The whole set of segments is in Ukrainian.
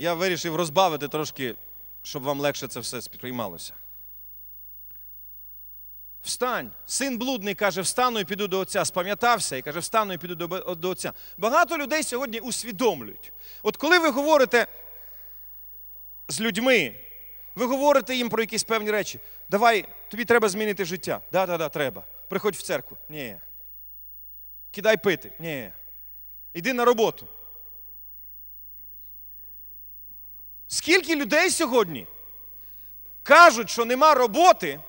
я вирішив розбавити трошки, щоб вам легше це все сприймалося. Встань, син блудний каже, встану і піду до отця. Спам'ятався і каже, встану і піду до, до отця. Багато людей сьогодні усвідомлюють. От коли ви говорите з людьми, ви говорите їм про якісь певні речі. Давай, тобі треба змінити життя. Да, да, да, треба. Приходь в церкву. Ні. Кидай пити. Ні. Іди на роботу. Скільки людей сьогодні кажуть, що нема роботи,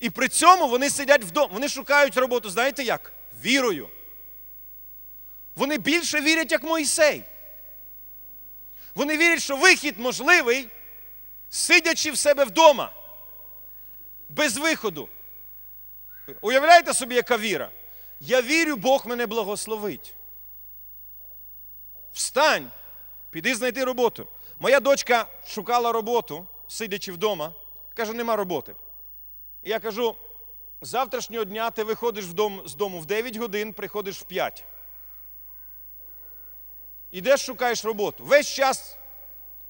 і при цьому вони сидять вдома, вони шукають роботу, знаєте як? Вірою. Вони більше вірять, як Моїсей. Вони вірять, що вихід можливий, сидячи в себе вдома, без виходу. Уявляєте собі, яка віра? Я вірю, Бог мене благословить. Встань, піди знайти роботу. Моя дочка шукала роботу, сидячи вдома, каже, нема роботи. Я кажу: з завтрашнього дня ти виходиш з дому в 9 годин, приходиш в 5. Ідеш, шукаєш роботу. Весь час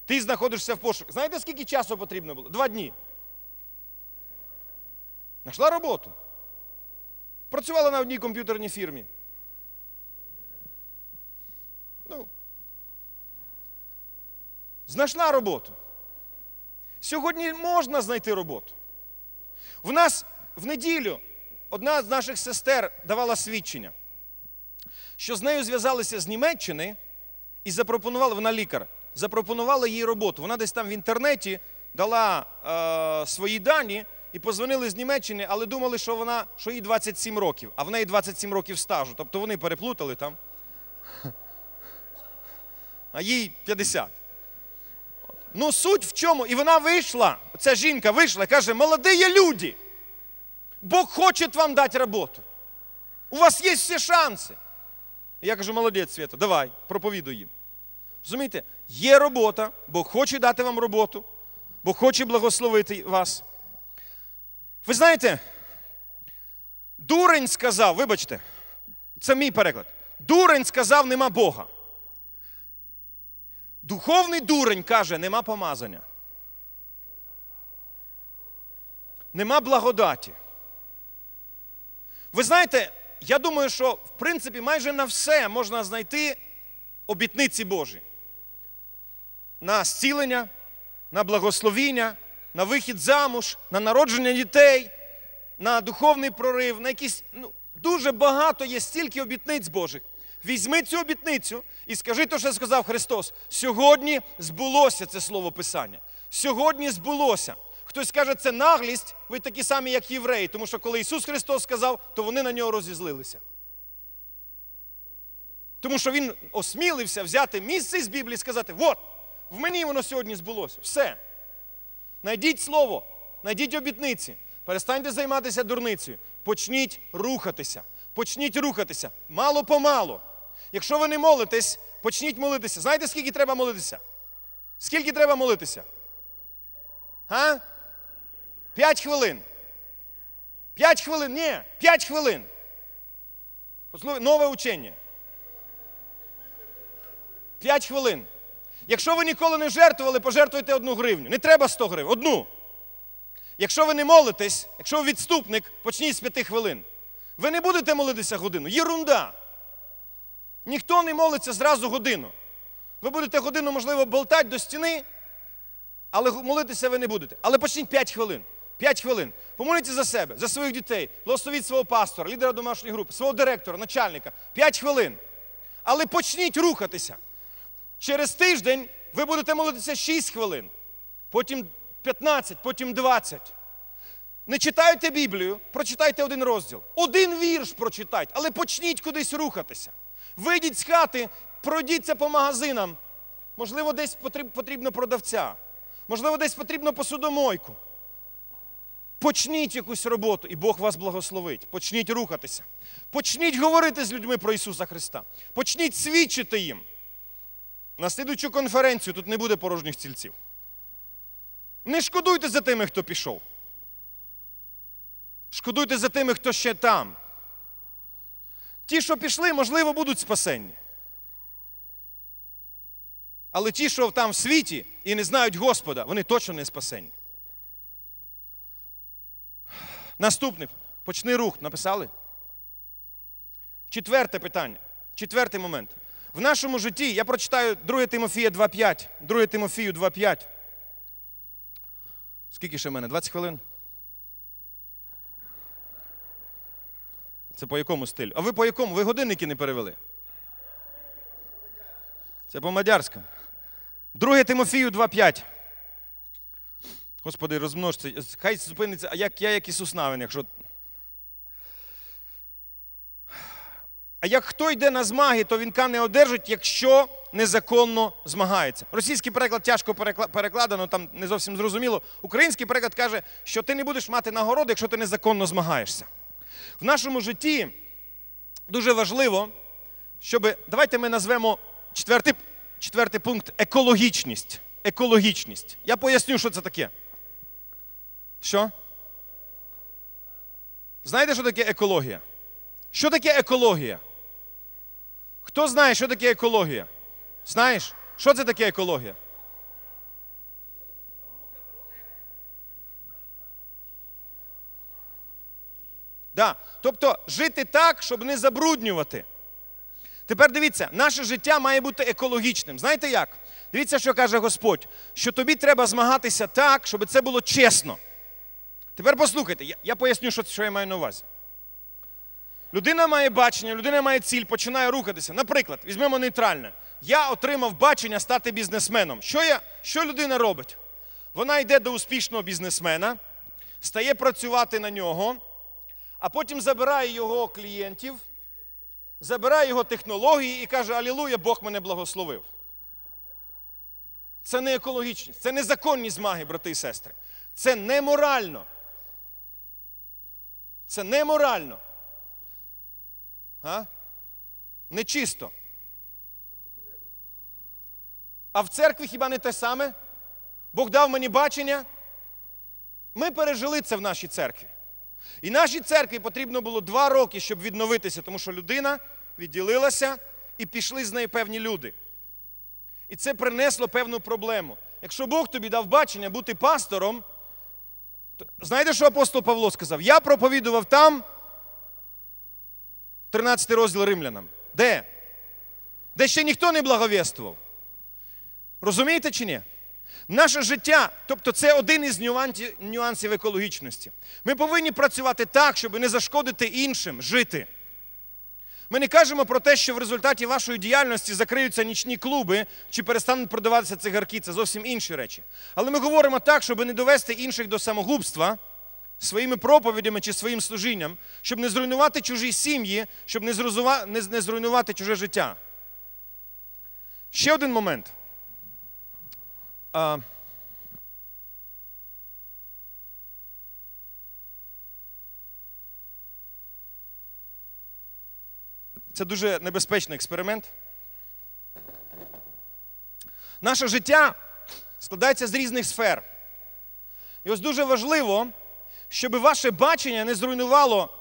ти знаходишся в пошуку. Знаєте, скільки часу потрібно було? Два дні. Нашла роботу. Працювала на одній комп'ютерній фірмі. Ну, знайшла роботу. Сьогодні можна знайти роботу. В нас в неділю одна з наших сестер давала свідчення, що з нею зв'язалися з Німеччини і запропонували, вона лікар, запропонувала їй роботу. Вона десь там в інтернеті дала е, свої дані і позвонили з Німеччини, але думали, що вона, що їй 27 років, а в неї 27 років стажу. Тобто вони переплутали там. А їй 50. Ну, суть в чому? І вона вийшла, ця жінка вийшла і каже, молоді люди, Бог хоче вам дати роботу. У вас є всі шанси. я кажу, молодець Свята, давай, проповідуй їм. Розумієте, є робота, Бог хоче дати вам роботу, Бог хоче благословити вас. Ви знаєте, дурень сказав, вибачте, це мій переклад. Дурень сказав, нема Бога. Духовний дурень каже, нема помазання. Нема благодаті. Ви знаєте, я думаю, що в принципі майже на все можна знайти обітниці Божі. На зцілення, на благословіння, на вихід замуж, на народження дітей, на духовний прорив, на якісь. ну, Дуже багато є стільки обітниць Божих. Візьми цю обітницю і скажи те, що сказав Христос. Сьогодні збулося це слово Писання. Сьогодні збулося. Хтось каже, це наглість, ви такі самі, як євреї, тому що коли Ісус Христос сказав, то вони на нього розізлилися. Тому що Він осмілився взяти місце з Біблії і сказати: от, в мені воно сьогодні збулося. Все. Найдіть слово, найдіть обітниці, перестаньте займатися дурницею, почніть рухатися. Почніть рухатися мало помалу. Якщо ви не молитесь, почніть молитися. Знаєте, скільки треба молитися? Скільки треба молитися? А? П'ять хвилин. П'ять хвилин. Ні, п'ять хвилин. Послухайте, нове учення. П'ять хвилин. Якщо ви ніколи не жертвували, пожертвуйте одну гривню. Не треба 100 гривень. Одну. Якщо ви не молитесь, якщо ви відступник, почніть з п'яти хвилин. Ви не будете молитися годину. Єрунда. Ніхто не молиться зразу годину. Ви будете годину, можливо, болтати до стіни, але молитися ви не будете. Але почніть 5 хвилин. 5 хвилин. Помоліться за себе, за своїх дітей, благословіть свого пастора, лідера домашньої групи, свого директора, начальника. 5 хвилин. Але почніть рухатися. Через тиждень ви будете молитися 6 хвилин, потім 15, потім 20. Не читайте Біблію, прочитайте один розділ. Один вірш прочитайте, але почніть кудись рухатися. Вийдіть з хати, пройдіться по магазинам. Можливо, десь потрібно продавця, можливо, десь потрібно посудомойку. Почніть якусь роботу, і Бог вас благословить. Почніть рухатися. Почніть говорити з людьми про Ісуса Христа. Почніть свідчити їм. На слідуючу конференцію тут не буде порожніх цільців. Не шкодуйте за тими, хто пішов. Шкодуйте за тими, хто ще там. Ті, що пішли, можливо, будуть спасенні. Але ті, що там в світі і не знають Господа, вони точно не спасенні. Наступне. Почни рух. Написали? Четверте питання. Четвертий момент. В нашому житті я прочитаю 2 Тимофія 2.5. 2 Тимофію 2.5. Скільки ще в мене? 20 хвилин? Це по якому стилю? А ви по якому? Ви годинники не перевели? Це по мадярському. 2 Тимофію 2,5. Господи, розмножте. Хай зупиниться, а як я, як Ісус Навин, якщо. А як хто йде на змаги, то вінка не одержить, якщо незаконно змагається. Російський переклад тяжко перекладено, там не зовсім зрозуміло. Український переклад каже, що ти не будеш мати нагороди, якщо ти незаконно змагаєшся. В нашому житті дуже важливо, щоб давайте ми назвемо четвертий четвертий пункт екологічність. Екологічність. Я поясню, що це таке. Що? Знаєте, що таке екологія? Що таке екологія? Хто знає, що таке екологія? Знаєш, що це таке екологія? Да. Тобто жити так, щоб не забруднювати. Тепер дивіться, наше життя має бути екологічним. Знаєте як? Дивіться, що каже Господь, що тобі треба змагатися так, щоб це було чесно. Тепер послухайте, я, я поясню, що, що я маю на увазі. Людина має бачення, людина має ціль, починає рухатися. Наприклад, візьмемо нейтральне. Я отримав бачення стати бізнесменом. Що, я, Що людина робить? Вона йде до успішного бізнесмена, стає працювати на нього а потім забирає його клієнтів, забирає його технології і каже: Алілуя, Бог мене благословив. Це не екологічність, це незаконні змаги, брати і сестри. Це неморально. Це неморально. А? Нечисто. А в церкві хіба не те саме? Бог дав мені бачення. Ми пережили це в нашій церкві. І нашій церкві потрібно було два роки, щоб відновитися, тому що людина відділилася і пішли з неї певні люди. І це принесло певну проблему. Якщо Бог тобі дав бачення бути пастором, то знаєте, що апостол Павло сказав? Я проповідував там 13 розділ римлянам. Де? Де ще ніхто не благовєствував. Розумієте чи ні? Наше життя, тобто це один із нюансів екологічності. Ми повинні працювати так, щоб не зашкодити іншим жити. Ми не кажемо про те, що в результаті вашої діяльності закриються нічні клуби чи перестануть продаватися цигарки це зовсім інші речі. Але ми говоримо так, щоб не довести інших до самогубства своїми проповідями чи своїм служінням, щоб не зруйнувати чужі сім'ї, щоб не зруйнувати чуже життя. Ще один момент. А... Це дуже небезпечний експеримент. Наше життя складається з різних сфер. І ось дуже важливо, щоб ваше бачення не зруйнувало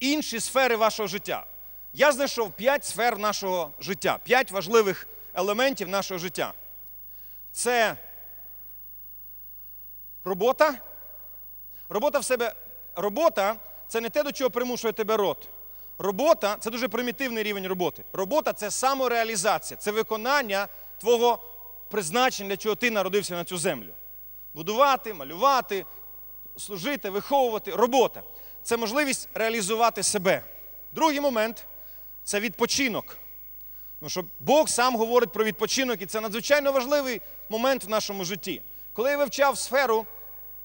інші сфери вашого життя. Я знайшов п'ять сфер нашого життя, п'ять важливих елементів нашого життя це робота. Робота в себе. Робота це не те, до чого примушує тебе рот. Робота це дуже примітивний рівень роботи. Робота це самореалізація, це виконання твого призначення, для чого ти народився на цю землю. Будувати, малювати, служити, виховувати. Робота це можливість реалізувати себе. Другий момент це відпочинок. Ну, що Бог сам говорить про відпочинок, і це надзвичайно важливий момент в нашому житті. Коли я вивчав сферу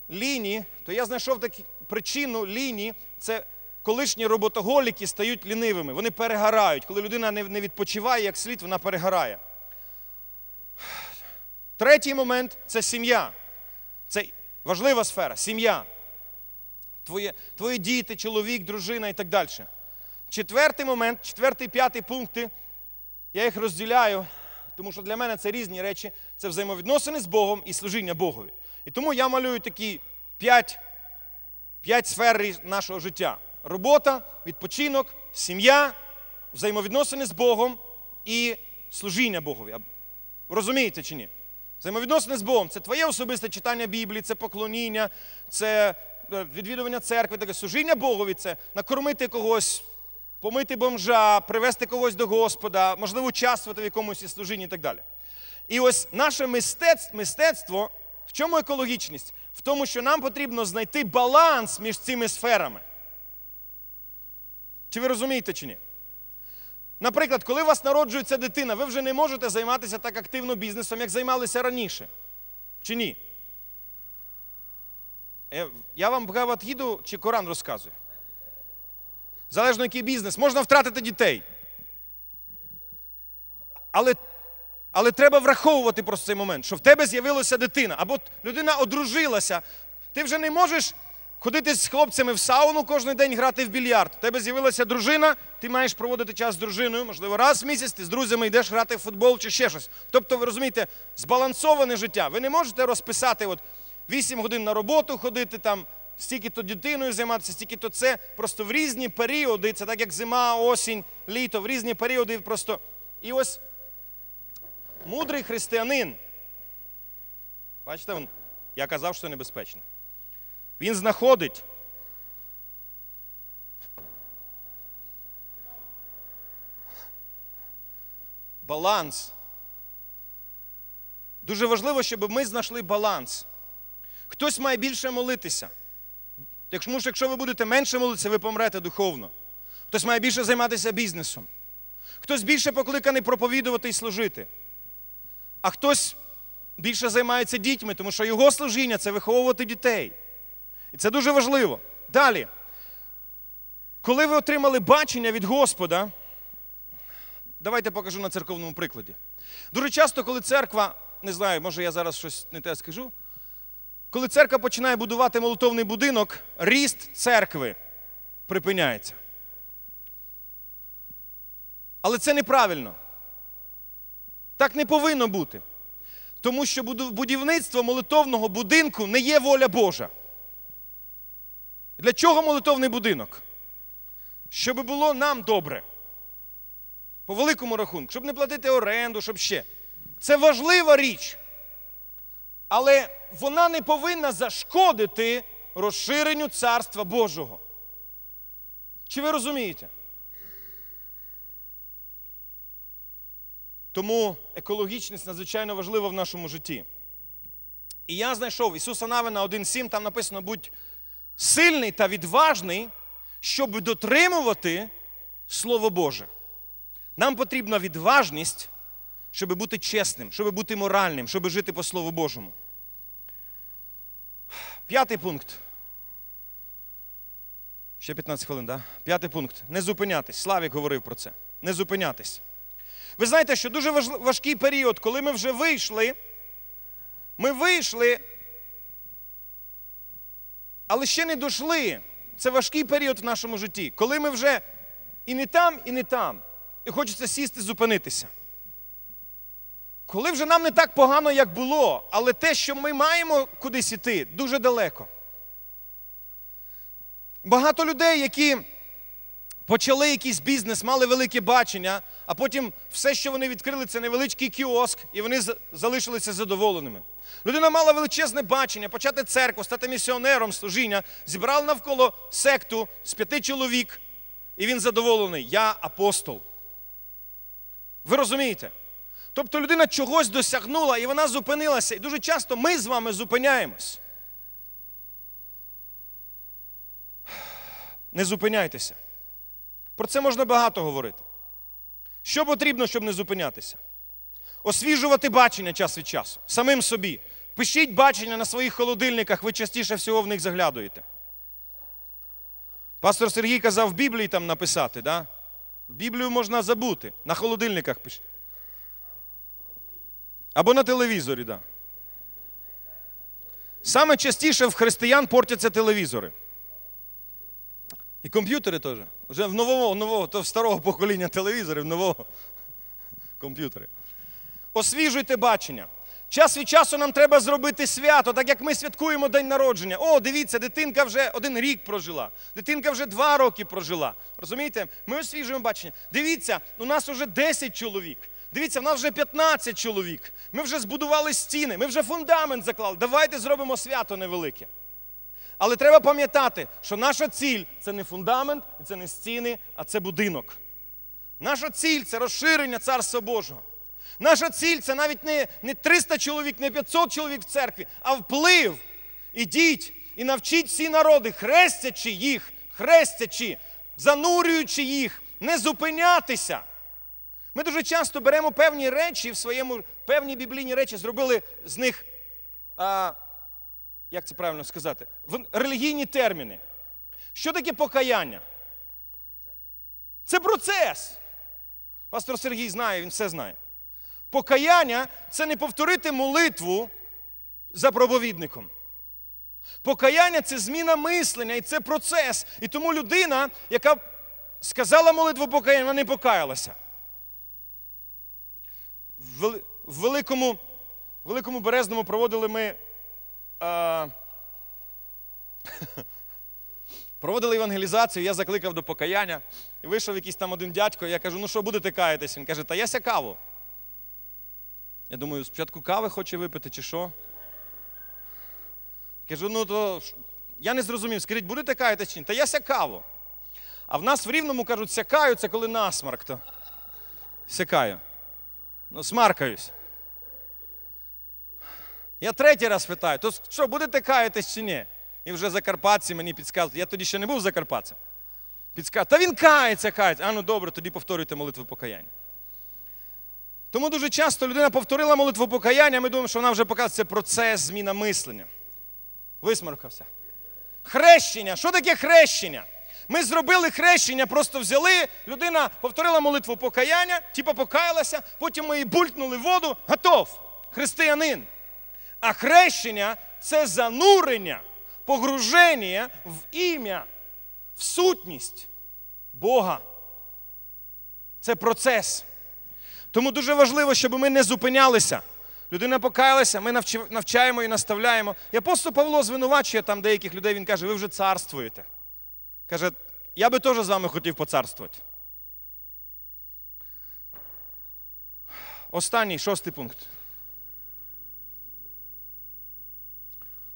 лінії, то я знайшов таку причину лінії це колишні роботоголіки стають лінивими. Вони перегорають. Коли людина не відпочиває, як слід, вона перегорає. Третій момент це сім'я. Це важлива сфера сім'я. Твої, твої діти, чоловік, дружина і так далі. Четвертий момент, четвертий, п'ятий пункти, я їх розділяю тому що для мене це різні речі, це взаємовідносини з Богом і служіння Богові. І тому я малюю такі п'ять сфер нашого життя: робота, відпочинок, сім'я, взаємовідносини з Богом і служіння Богові. Розумієте чи ні? Взаємовідносини з Богом це твоє особисте читання Біблії, це поклоніння, це е, відвідування церкви, таке служіння Богові, це накормити когось, помити бомжа, привести когось до Господа, можливо, участвувати в якомусь служінні і так далі. І ось наше мистецтво, мистецтво в чому екологічність? В тому, що нам потрібно знайти баланс між цими сферами. Чи ви розумієте, чи ні? Наприклад, коли у вас народжується дитина, ви вже не можете займатися так активно бізнесом, як займалися раніше. Чи ні? Е, я вам Бхаватгіду чи Коран розказую залежно який бізнес, можна втратити дітей. Але але треба враховувати просто цей момент, що в тебе з'явилася дитина, або людина одружилася. Ти вже не можеш ходити з хлопцями в сауну кожен день грати в більярд. У тебе з'явилася дружина, ти маєш проводити час з дружиною, можливо, раз в місяць ти з друзями йдеш грати в футбол чи ще щось. Тобто, ви розумієте, збалансоване життя. Ви не можете розписати от 8 годин на роботу ходити там стільки то дитиною займатися, стільки то це просто в різні періоди. Це так як зима, осінь, літо, в різні періоди. просто. І ось мудрий християнин. Бачите, він, я казав, що небезпечно. Він знаходить. Баланс. Дуже важливо, щоб ми знайшли баланс. Хтось має більше молитися, тому що якщо ви будете менше молитися, ви помрете духовно. Хтось має більше займатися бізнесом. Хтось більше покликаний проповідувати і служити. А хтось більше займається дітьми, тому що його служіння це виховувати дітей. І це дуже важливо. Далі, коли ви отримали бачення від Господа, давайте покажу на церковному прикладі. Дуже часто, коли церква, не знаю, може я зараз щось не те скажу, коли церква починає будувати молитовний будинок, ріст церкви припиняється. Але це неправильно. Так не повинно бути. Тому що будівництво молитовного будинку не є воля Божа. Для чого молитовний будинок? Щоб було нам добре. По великому рахунку, щоб не платити оренду, щоб ще. Це важлива річ але вона не повинна зашкодити розширенню Царства Божого. Чи ви розумієте? Тому екологічність надзвичайно важлива в нашому житті. І я знайшов Ісуса Навина 1,7, там написано: будь сильний та відважний, щоб дотримувати Слово Боже. Нам потрібна відважність щоб бути чесним, щоб бути моральним, щоб жити по Слову Божому. П'ятий пункт. Ще 15 хвилин, да? П'ятий пункт. Не зупинятись. Славік говорив про це. Не зупинятись. Ви знаєте, що дуже важкий період, коли ми вже вийшли, ми вийшли, але ще не дійшли. Це важкий період в нашому житті, коли ми вже і не там, і не там. І хочеться сісти, зупинитися коли вже нам не так погано, як було, але те, що ми маємо кудись іти, дуже далеко. Багато людей, які почали якийсь бізнес, мали велике бачення, а потім все, що вони відкрили, це невеличкий кіоск, і вони залишилися задоволеними. Людина мала величезне бачення, почати церкву, стати місіонером служіння, зібрав навколо секту з п'яти чоловік, і він задоволений. Я апостол. Ви розумієте? Тобто людина чогось досягнула і вона зупинилася. І дуже часто ми з вами зупиняємось. Не зупиняйтеся. Про це можна багато говорити. Що потрібно, щоб не зупинятися? Освіжувати бачення час від часу, самим собі. Пишіть бачення на своїх холодильниках, ви частіше всього в них заглядуєте. Пастор Сергій казав в Біблії там написати, да? Біблію можна забути. На холодильниках пишіть. Або на телевізорі, да. Саме частіше в християн портяться телевізори. І комп'ютери теж. Вже в нового, нового, то в старого покоління телевізорів, нового комп'ютери. Освіжуйте бачення. Час від часу нам треба зробити свято, так як ми святкуємо день народження. О, дивіться, дитинка вже один рік прожила, дитинка вже два роки прожила. Розумієте? Ми освіжуємо бачення. Дивіться, у нас уже 10 чоловік. Дивіться, в нас вже 15 чоловік. Ми вже збудували стіни, ми вже фундамент заклали. Давайте зробимо свято невелике. Але треба пам'ятати, що наша ціль це не фундамент, це не стіни, а це будинок. Наша ціль це розширення Царства Божого. Наша ціль це навіть не, не 300 чоловік, не 500 чоловік в церкві, а вплив. Ідіть і навчіть всі народи, хрестячи їх, хрестячи, занурюючи їх, не зупинятися. Ми дуже часто беремо певні речі в своєму, певні біблійні речі, зробили з них, а, як це правильно сказати, в релігійні терміни. Що таке покаяння? Це процес. Пастор Сергій знає, він все знає. Покаяння це не повторити молитву за проповідником. Покаяння це зміна мислення і це процес. І тому людина, яка сказала молитву покаяння, вона не покаялася. В Великому в Великому Березному проводили ми а, проводили евангелізацію, я закликав до покаяння. І вийшов якийсь там один дядько, і я кажу, ну що будете каятись? Він каже, та я ся каву. Я думаю, спочатку кави хоче випити, чи що? Кажу, ну то я не зрозумів, скажіть, будете каятись чи ні? Та я сякаву. А в нас в рівному кажуть, сякаю, це коли насмарк. то Сякаю. Ну, смаркаюсь. Я третій раз питаю, то що, будете каятись чи ні? І вже закарпатці мені підказують. Я тоді ще не був закарпатцем. Підказують, та він кається, кається. А ну добре, тоді повторюйте молитву покаяння. Тому дуже часто людина повторила молитву покаяння, ми думаємо, що вона вже показується процес зміна мислення. Висморкався. Хрещення. Що таке хрещення? Ми зробили хрещення, просто взяли, людина повторила молитву покаяння, типа покаялася, потім ми її булькнули в воду, готов, християнин. А хрещення це занурення, погруження в ім'я, в сутність Бога. Це процес. Тому дуже важливо, щоб ми не зупинялися. Людина покаялася, ми навчаємо і наставляємо. І апостол Павло звинувачує там деяких людей, він каже, ви вже царствуєте. Каже, я би теж з вами хотів поцарствувати. Останній шостий пункт.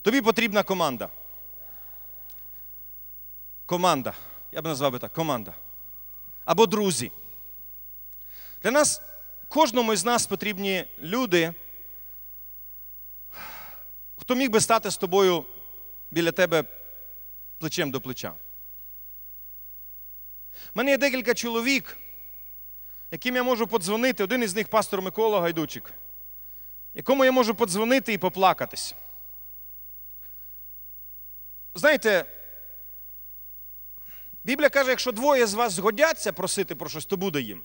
Тобі потрібна команда. Команда. Я б назвав би так команда. Або друзі. Для нас кожному із нас потрібні люди, хто міг би стати з тобою біля тебе плечем до плеча. У мене є декілька чоловік, яким я можу подзвонити. Один із них пастор Микола Гайдучик, якому я можу подзвонити і поплакатись. Знаєте, Біблія каже, якщо двоє з вас згодяться просити про щось, то буде їм.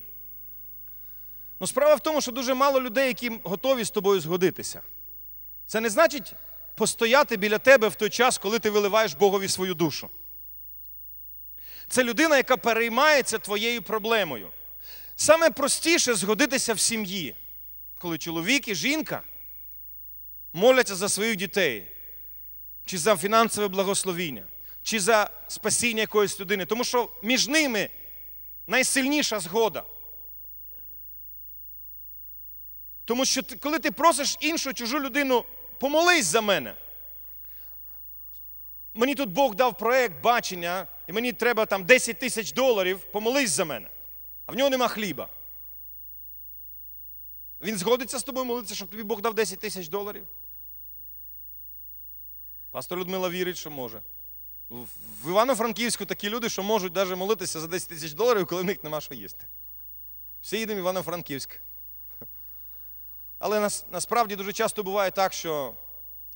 Ну, справа в тому, що дуже мало людей, які готові з тобою згодитися. Це не значить постояти біля тебе в той час, коли ти виливаєш Богові свою душу. Це людина, яка переймається твоєю проблемою. Саме простіше згодитися в сім'ї, коли чоловік і жінка моляться за своїх дітей, чи за фінансове благословіння, чи за спасіння якоїсь людини, тому що між ними найсильніша згода. Тому що ти, коли ти просиш іншу чужу людину, помолись за мене. Мені тут Бог дав проект бачення і мені треба там 10 тисяч доларів, помолись за мене, а в нього нема хліба. Він згодиться з тобою молитися, щоб тобі Бог дав 10 тисяч доларів. Пастор Людмила вірить, що може. В Івано-Франківську такі люди, що можуть навіть молитися за 10 тисяч доларів, коли в них нема що їсти. Всі їдемо в Івано-Франківськ. Але нас, насправді дуже часто буває так, що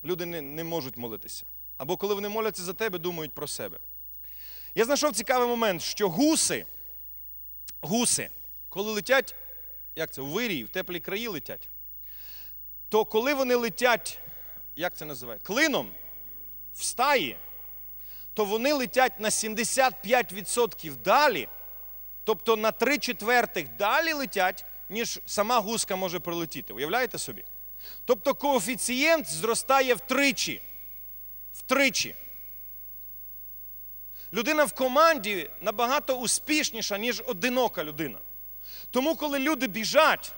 люди не, не можуть молитися. Або коли вони моляться за тебе, думають про себе. Я знайшов цікавий момент, що гуси, гуси, коли летять, як це, у вирії, в теплі краї летять, то коли вони летять, як це називає, клином в стаї, то вони летять на 75% далі, тобто на 3 четвертих далі летять, ніж сама гуска може прилетіти. Уявляєте собі? Тобто коефіцієнт зростає втричі. Втричі. Людина в команді набагато успішніша, ніж одинока людина. Тому, коли люди біжать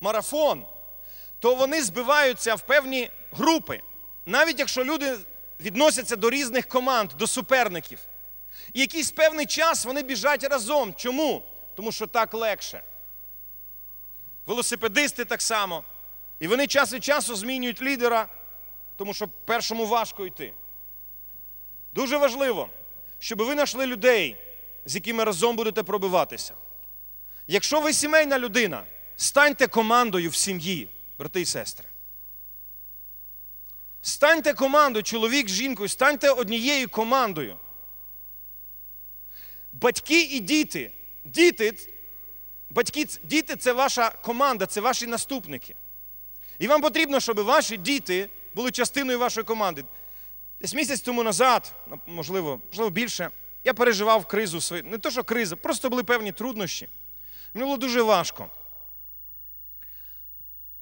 марафон, то вони збиваються в певні групи, навіть якщо люди відносяться до різних команд, до суперників. І якийсь певний час вони біжать разом. Чому? Тому що так легше. Велосипедисти так само. І вони час від часу змінюють лідера, тому що першому важко йти. Дуже важливо, щоб ви знайшли людей, з якими разом будете пробиватися. Якщо ви сімейна людина, станьте командою в сім'ї, брати і сестри. Станьте командою, чоловік з жінкою, станьте однією командою. Батьки і діти, діти, батьки, діти це ваша команда, це ваші наступники. І вам потрібно, щоб ваші діти були частиною вашої команди. Десь місяць тому назад, ну, можливо, можливо, більше, я переживав кризу свою. Не то, що криза, просто були певні труднощі. Мені було дуже важко.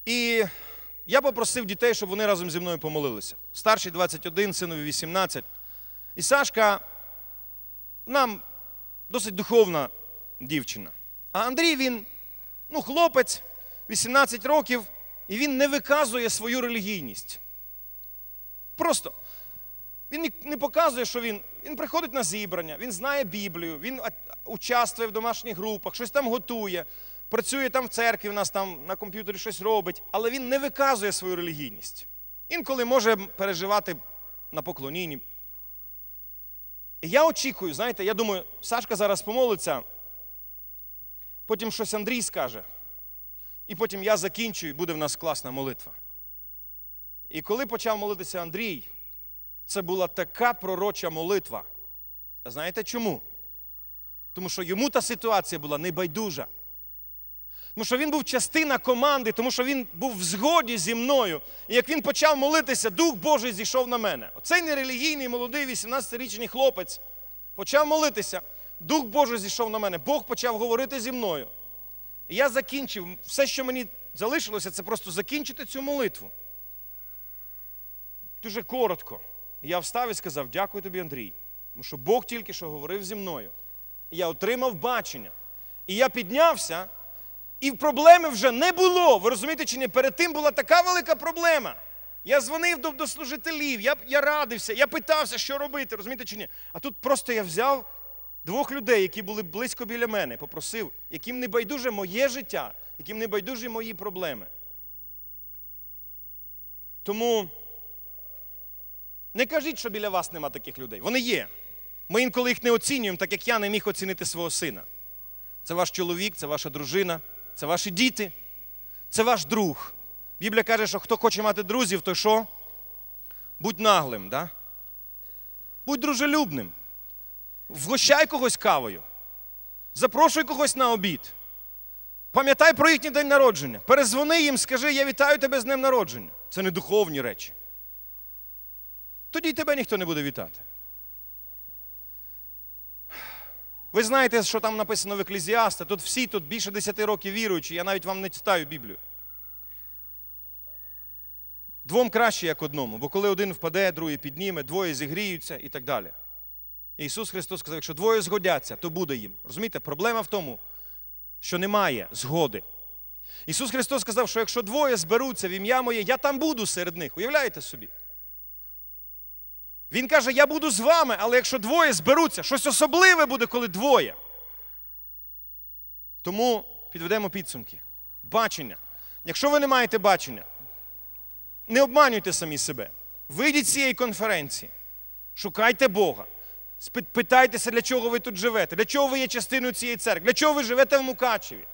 І я попросив дітей, щоб вони разом зі мною помолилися. Старший 21, синові 18. І Сашка нам досить духовна дівчина. А Андрій він, ну, хлопець, 18 років, і він не виказує свою релігійність. Просто. Він не показує, що він. Він приходить на зібрання, він знає Біблію, він участвує в домашніх групах, щось там готує, працює там в церкві, у нас там на комп'ютері щось робить, але він не виказує свою релігійність. Інколи може переживати на поклонінні. Я очікую, знаєте, я думаю, Сашка зараз помолиться, потім щось Андрій скаже, і потім я закінчую, і буде в нас класна молитва. І коли почав молитися Андрій. Це була така пророча молитва. Знаєте чому? Тому що йому та ситуація була небайдужа. Тому що він був частина команди, тому що він був в згоді зі мною. І як він почав молитися, Дух Божий зійшов на мене. Оцей нерелігійний молодий 18-річний хлопець почав молитися. Дух Божий зійшов на мене. Бог почав говорити зі мною. І я закінчив. Все, що мені залишилося, це просто закінчити цю молитву. Дуже коротко я встав і сказав: Дякую тобі, Андрій, тому що Бог тільки що говорив зі мною. І я отримав бачення. І я піднявся, і проблеми вже не було. Ви розумієте, чи не Перед тим була така велика проблема. Я дзвонив до, до служителів, я я радився, я питався, що робити, розумієте чи ні? А тут просто я взяв двох людей, які були близько біля мене, попросив, яким не байдуже моє життя, яким не байдуже мої проблеми. Тому. Не кажіть, що біля вас нема таких людей. Вони є. Ми інколи їх не оцінюємо, так як я не міг оцінити свого сина. Це ваш чоловік, це ваша дружина, це ваші діти, це ваш друг. Біблія каже, що хто хоче мати друзів, то що? Будь наглим, да? будь дружелюбним. Вгощай когось кавою, запрошуй когось на обід. Пам'ятай про їхній день народження. Перезвони їм, скажи, я вітаю тебе з днем народження. Це не духовні речі тоді й тебе ніхто не буде вітати. Ви знаєте, що там написано в Еклезіаста? Тут всі тут більше 10 років віруючі, я навіть вам не читаю Біблію. Двом краще, як одному, бо коли один впаде, другий підніме, двоє зігріються і так далі. І Ісус Христос сказав, якщо двоє згодяться, то буде їм. Розумієте, проблема в тому, що немає згоди. Ісус Христос сказав, що якщо двоє зберуться в ім'я моє, я там буду серед них. Уявляєте собі? Він каже, я буду з вами, але якщо двоє зберуться, щось особливе буде, коли двоє. Тому підведемо підсумки. Бачення. Якщо ви не маєте бачення, не обманюйте самі себе. Вийдіть з цієї конференції, шукайте Бога. Питайтеся, для чого ви тут живете, для чого ви є частиною цієї церкви, для чого ви живете в Мукачеві.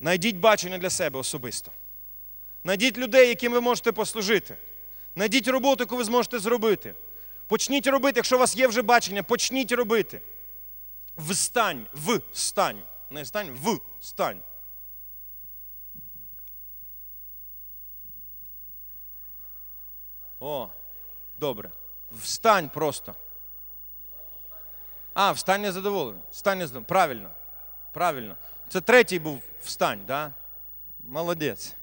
Найдіть бачення для себе особисто. Найдіть людей, яким ви можете послужити. Найдіть роботу, яку ви зможете зробити. Почніть робити, якщо у вас є вже бачення, почніть робити. Встань, встань. Не стань, встань. О, добре. Встань просто. А, встань незадоволений. Встань незадоволений. Правильно. Правильно. Це третій був встань, да? Молодець.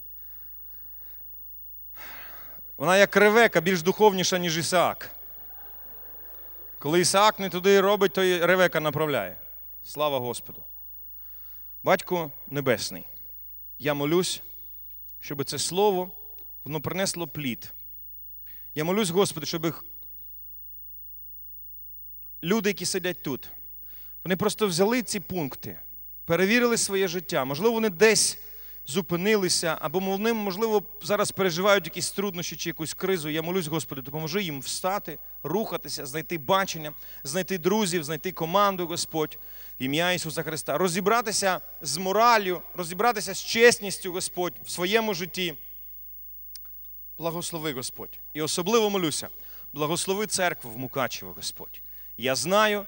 Вона як ревека, більш духовніша, ніж Ісаак. Коли Ісаак не туди робить, то і ревека направляє. Слава Господу. Батько Небесний, я молюсь, щоб це слово воно принесло плід. Я молюсь, Господи, щоб люди, які сидять тут, вони просто взяли ці пункти, перевірили своє життя. Можливо, вони десь зупинилися, або вони, можливо, зараз переживають якісь труднощі чи якусь кризу. Я молюсь, Господи, допоможи їм встати, рухатися, знайти бачення, знайти друзів, знайти команду, Господь, в ім'я Ісуса Христа, розібратися з моралю, розібратися з чесністю, Господь, в своєму житті. Благослови Господь. І особливо молюся. Благослови церкву в Мукачево, Господь. Я знаю,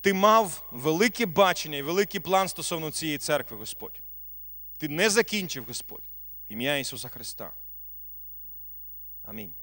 ти мав велике бачення і великий план стосовно цієї церкви, Господь. Ти не закінчив, Господь. Ім'я Ісуса Христа. Амінь.